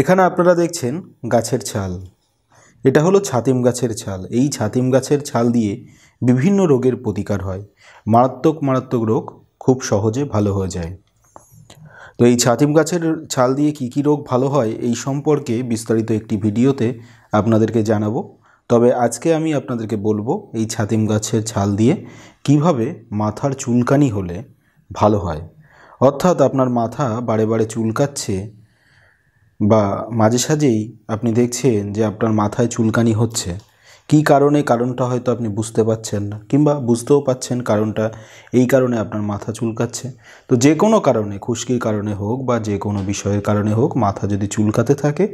এখানে আপনারা দেখছেন গাছের ছাল এটা হলো ছাতিম গাছের ছাল এই ছাতিম গাছের ছাল দিয়ে বিভিন্ন রোগের প্রতিকার হয় মারাত্মক মারাত্মক রোগ খুব সহজে ভালো হয়ে যায় তো এই ছাতিম গাছের ছাল দিয়ে কী কী রোগ ভালো হয় এই সম্পর্কে বিস্তারিত একটি ভিডিওতে আপনাদেরকে জানাবো তবে আজকে আমি আপনাদেরকে বলবো এই ছাতিম গাছের ছাল দিয়ে কিভাবে মাথার চুলকানি হলে ভালো হয় অর্থাৎ আপনার মাথা বারে বারে চুলকাচ্ছে বা মাঝে সাঝেই আপনি দেখছেন যে আপনার মাথায় চুলকানি হচ্ছে কি কারণে কারণটা হয়তো আপনি বুঝতে পাচ্ছেন না কিংবা বুঝতেও পাচ্ছেন কারণটা এই কারণে আপনার মাথা চুলকাচ্ছে তো যে কোনো কারণে খুশকির কারণে হোক বা যে কোনো বিষয়ের কারণে হোক মাথা যদি চুলকাতে থাকে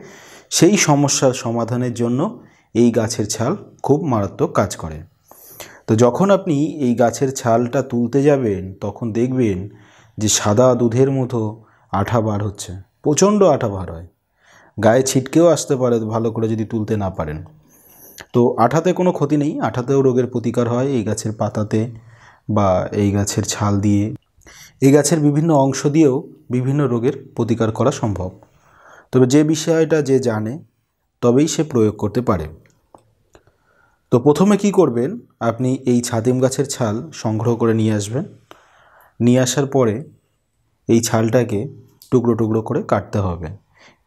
সেই সমস্যার সমাধানের জন্য এই গাছের ছাল খুব মারাত্মক কাজ করে তো যখন আপনি এই গাছের ছালটা তুলতে যাবেন তখন দেখবেন যে সাদা দুধের মতো আঠা বার হচ্ছে প্রচণ্ড আঠা বার হয় গায়ে ছিটকেও আসতে পারে ভালো করে যদি তুলতে না পারেন তো আঠাতে কোনো ক্ষতি নেই আঠাতেও রোগের প্রতিকার হয় এই গাছের পাতাতে বা এই গাছের ছাল দিয়ে এই গাছের বিভিন্ন অংশ দিয়েও বিভিন্ন রোগের প্রতিকার করা সম্ভব তবে যে বিষয়টা যে জানে তবেই সে প্রয়োগ করতে পারে তো প্রথমে কি করবেন আপনি এই ছাতিম গাছের ছাল সংগ্রহ করে নিয়ে আসবেন নিয়ে আসার পরে এই ছালটাকে টুকরো টুকরো করে কাটতে হবে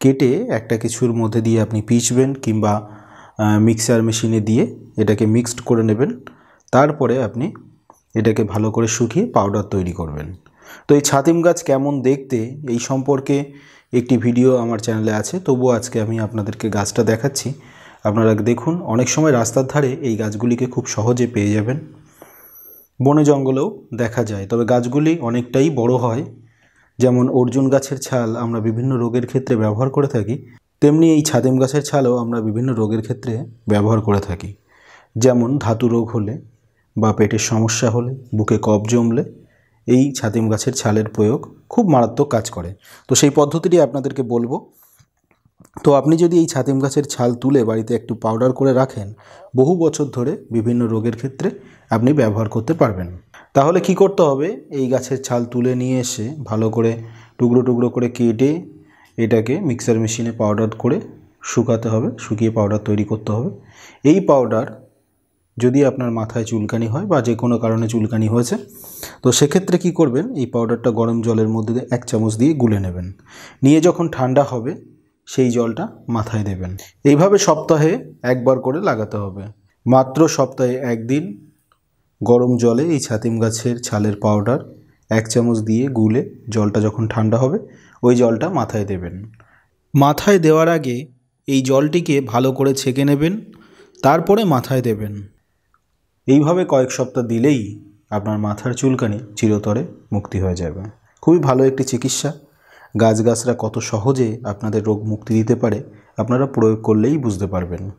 কেটে একটা কিছুর মধ্যে দিয়ে আপনি পিষবেন কিংবা মিক্সার মেশিনে দিয়ে এটাকে মিক্সড করে নেবেন তারপরে আপনি এটাকে ভালো করে শুকিয়ে পাউডার তৈরি করবেন তো এই ছাতিম গাছ কেমন দেখতে এই সম্পর্কে একটি ভিডিও আমার চ্যানেলে আছে তবুও আজকে আমি আপনাদেরকে গাছটা দেখাচ্ছি আপনারা দেখুন অনেক সময় রাস্তার ধারে এই গাছগুলিকে খুব সহজে পেয়ে যাবেন বনে জঙ্গলেও দেখা যায় তবে গাছগুলি অনেকটাই বড় হয় যেমন অর্জুন গাছের ছাল আমরা বিভিন্ন রোগের ক্ষেত্রে ব্যবহার করে থাকি তেমনি এই ছাদেম গাছের ছালও আমরা বিভিন্ন রোগের ক্ষেত্রে ব্যবহার করে থাকি যেমন ধাতু রোগ হলে বা পেটের সমস্যা হলে বুকে কফ জমলে এই ছাতিম গাছের ছালের প্রয়োগ খুব মারাত্মক কাজ করে তো সেই পদ্ধতিটি আপনাদেরকে বলবো তো আপনি যদি এই ছাতিম গাছের ছাল তুলে বাড়িতে একটু পাউডার করে রাখেন বহু বছর ধরে বিভিন্ন রোগের ক্ষেত্রে আপনি ব্যবহার করতে পারবেন তাহলে কি করতে হবে এই গাছের ছাল তুলে নিয়ে এসে ভালো করে টুকরো টুকরো করে কেটে এটাকে মিক্সার মেশিনে পাউডার করে শুকাতে হবে শুকিয়ে পাউডার তৈরি করতে হবে এই পাউডার যদি আপনার মাথায় চুলকানি হয় বা যে কোনো কারণে চুলকানি হয়েছে তো সেক্ষেত্রে কি করবেন এই পাউডারটা গরম জলের মধ্যে এক চামচ দিয়ে গুলে নেবেন নিয়ে যখন ঠান্ডা হবে সেই জলটা মাথায় দেবেন এইভাবে সপ্তাহে একবার করে লাগাতে হবে মাত্র সপ্তাহে একদিন গরম জলে এই ছাতিম গাছের ছালের পাউডার এক চামচ দিয়ে গুলে জলটা যখন ঠান্ডা হবে ওই জলটা মাথায় দেবেন মাথায় দেওয়ার আগে এই জলটিকে ভালো করে ছেঁকে নেবেন তারপরে মাথায় দেবেন এইভাবে কয়েক সপ্তাহ দিলেই আপনার মাথার চুলকানি চিরতরে মুক্তি হয়ে যাবে খুবই ভালো একটি চিকিৎসা গাছগাছরা কত সহজে আপনাদের রোগ মুক্তি দিতে পারে আপনারা প্রয়োগ করলেই বুঝতে পারবেন